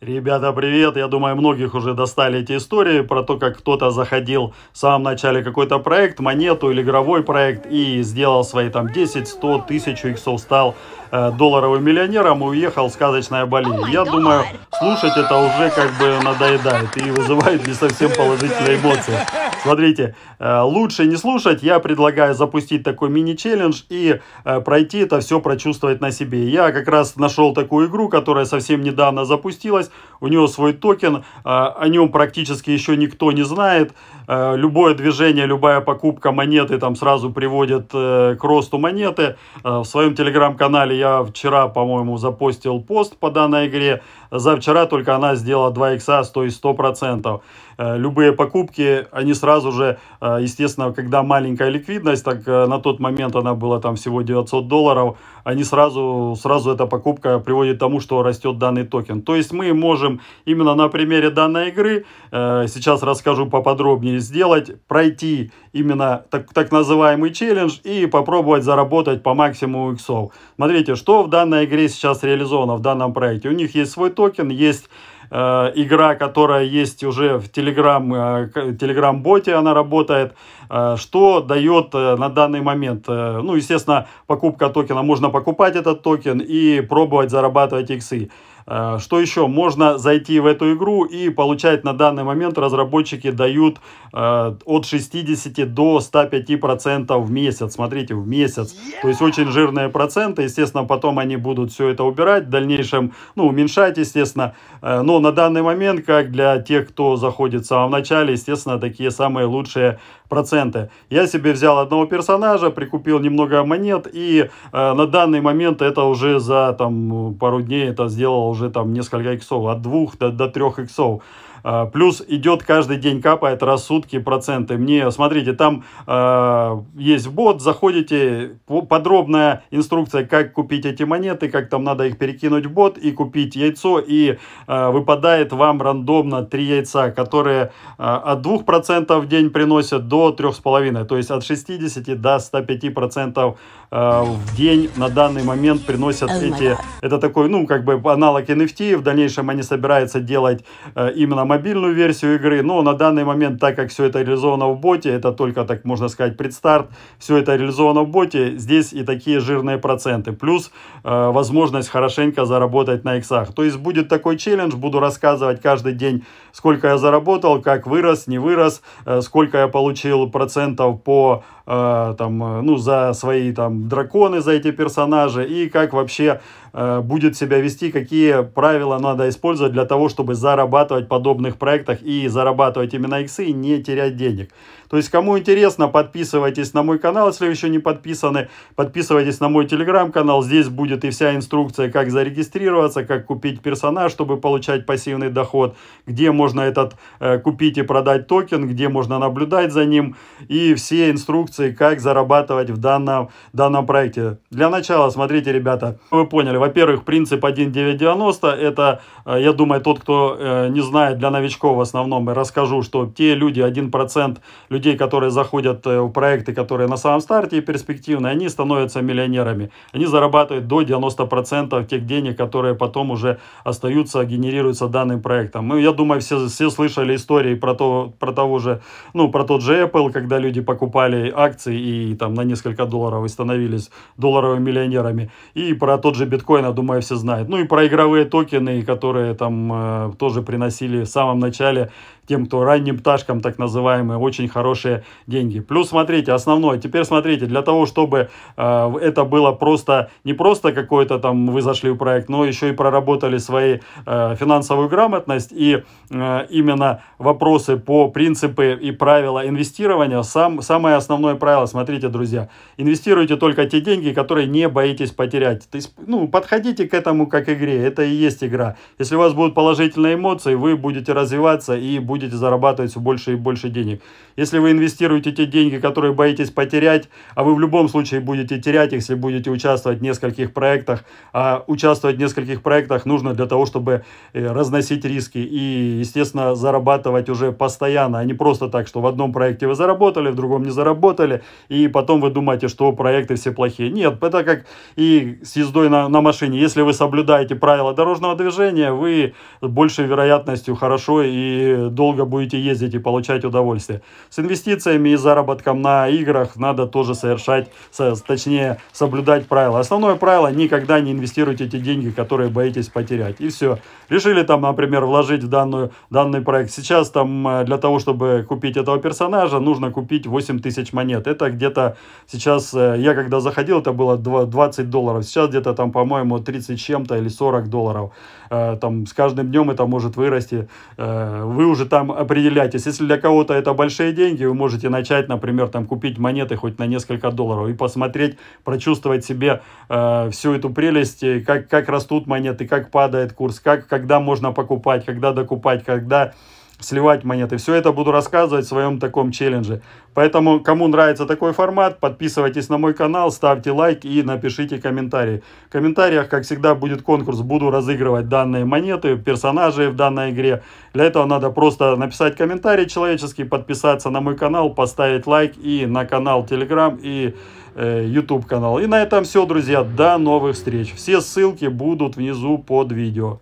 Ребята, привет! Я думаю, многих уже достали эти истории про то, как кто-то заходил в самом начале какой-то проект, монету или игровой проект и сделал свои там 10, 100, 1000 иксов, стал э, долларовым миллионером и уехал в сказочное Бали. Oh Я думаю, слушать это уже как бы надоедает и вызывает не совсем положительные эмоции. Смотрите, э, лучше не слушать. Я предлагаю запустить такой мини-челлендж и э, пройти это все, прочувствовать на себе. Я как раз нашел такую игру, которая совсем недавно запустилась у него свой токен, а, о нем практически еще никто не знает. А, любое движение, любая покупка монеты там сразу приводит э, к росту монеты. А, в своем телеграм-канале я вчера, по-моему, запостил пост по данной игре. За вчера только она сделала 2 икса, то есть 100%. Любые покупки, они сразу же, естественно, когда маленькая ликвидность, так э, на тот момент она была там всего 900 долларов, они сразу, сразу эта покупка приводит к тому, что растет данный токен. То есть мы можем можем именно на примере данной игры, э, сейчас расскажу поподробнее, сделать, пройти именно так, так называемый челлендж и попробовать заработать по максимуму иксов. Смотрите, что в данной игре сейчас реализовано в данном проекте. У них есть свой токен, есть э, игра, которая есть уже в Telegram, э, Telegram боте она работает, что дает на данный момент, ну, естественно, покупка токена, можно покупать этот токен и пробовать зарабатывать иксы. Э, что еще? Можно зайти в эту игру и получать на данный момент разработчики дают э, от 60 до 105% процентов в месяц. Смотрите, в месяц. То есть очень жирные проценты. Естественно, потом они будут все это убирать. В дальнейшем, ну, уменьшать, естественно. Э, но на данный момент, как для тех, кто заходит в самом начале, естественно, такие самые лучшие проценты. Я себе взял одного персонажа, прикупил немного монет, и э, на данный момент это уже за там пару дней это сделал уже там несколько иксов, от двух до, до трех иксов. А, плюс идет каждый день капает раз сутки проценты. Мне, смотрите, там э, есть бот, заходите, подробная инструкция, как купить эти монеты, как там надо их перекинуть в бот и купить яйцо. И э, выпадает вам рандомно три яйца, которые э, от 2% в день приносят до 3,5%. То есть от 60 до 105% э, в день на данный момент приносят эти... Это такой, ну, как бы аналог NFT. В дальнейшем они собираются делать э, именно мобильную версию игры. Но на данный момент, так как все это реализовано в боте, это только, так можно сказать, предстарт, все это реализовано в боте, здесь и такие жирные проценты. Плюс э, возможность хорошенько заработать на иксах. То есть будет такой челлендж, буду рассказывать каждый день, сколько я заработал, как вырос, не вырос, э, сколько я получил процентов по Э, там, э, ну, за свои там драконы, за эти персонажи, и как вообще э, будет себя вести, какие правила надо использовать для того, чтобы зарабатывать в подобных проектах и зарабатывать именно иксы и не терять денег. То есть, кому интересно, подписывайтесь на мой канал, если вы еще не подписаны. Подписывайтесь на мой телеграм-канал. Здесь будет и вся инструкция, как зарегистрироваться, как купить персонаж, чтобы получать пассивный доход, где можно этот э, купить и продать токен, где можно наблюдать за ним. И все инструкции инструкции, как зарабатывать в данном, данном проекте. Для начала, смотрите, ребята, вы поняли, во-первых, принцип 1.990, это, э, я думаю, тот, кто э, не знает, для новичков в основном, я расскажу, что те люди, 1% людей, которые заходят э, в проекты, которые на самом старте и перспективные, они становятся миллионерами. Они зарабатывают до 90% тех денег, которые потом уже остаются, генерируются данным проектом. Ну, я думаю, все, все слышали истории про, то, про того же, ну, про тот же Apple, когда люди покупали акции, акций и там на несколько долларов и становились долларовыми миллионерами. И про тот же биткоин, я думаю, все знают. Ну и про игровые токены, которые там э, тоже приносили в самом начале тем, кто ранним пташкам, так называемые, очень хорошие деньги. Плюс, смотрите, основное, теперь смотрите, для того, чтобы э, это было просто, не просто какой-то там вы зашли в проект, но еще и проработали свои э, финансовую грамотность и э, именно вопросы по принципы и правила инвестирования. Сам, самое основное правило, смотрите, друзья, инвестируйте только те деньги, которые не боитесь потерять. То есть, ну, подходите к этому как игре, это и есть игра. Если у вас будут положительные эмоции, вы будете развиваться и будете будете зарабатывать все больше и больше денег. Если вы инвестируете те деньги, которые боитесь потерять, а вы в любом случае будете терять, если будете участвовать в нескольких проектах, а участвовать в нескольких проектах нужно для того, чтобы э, разносить риски и, естественно, зарабатывать уже постоянно, а не просто так, что в одном проекте вы заработали, в другом не заработали, и потом вы думаете, что проекты все плохие. Нет, это как и с ездой на, на машине. Если вы соблюдаете правила дорожного движения, вы большей вероятностью хорошо и долго долго будете ездить и получать удовольствие. С инвестициями и заработком на играх надо тоже совершать, точнее соблюдать правила. Основное правило – никогда не инвестируйте эти деньги, которые боитесь потерять. И все. Решили там, например, вложить в данную, данный проект. Сейчас там э, для того, чтобы купить этого персонажа, нужно купить 8 тысяч монет. Это где-то сейчас, э, я когда заходил, это было 20 долларов. Сейчас где-то там, по-моему, 30 чем-то или 40 долларов. Э, там с каждым днем это может вырасти. Вы уже там там определяйтесь. Если для кого-то это большие деньги, вы можете начать, например, там купить монеты хоть на несколько долларов и посмотреть, прочувствовать себе э, всю эту прелесть, э, как, как растут монеты, как падает курс, как, когда можно покупать, когда докупать, когда сливать монеты. Все это буду рассказывать в своем таком челлендже. Поэтому, кому нравится такой формат, подписывайтесь на мой канал, ставьте лайк и напишите комментарии. В комментариях, как всегда, будет конкурс. Буду разыгрывать данные монеты, персонажей в данной игре. Для этого надо просто написать комментарий человеческий, подписаться на мой канал, поставить лайк и на канал Telegram и э, YouTube канал. И на этом все, друзья. До новых встреч. Все ссылки будут внизу под видео.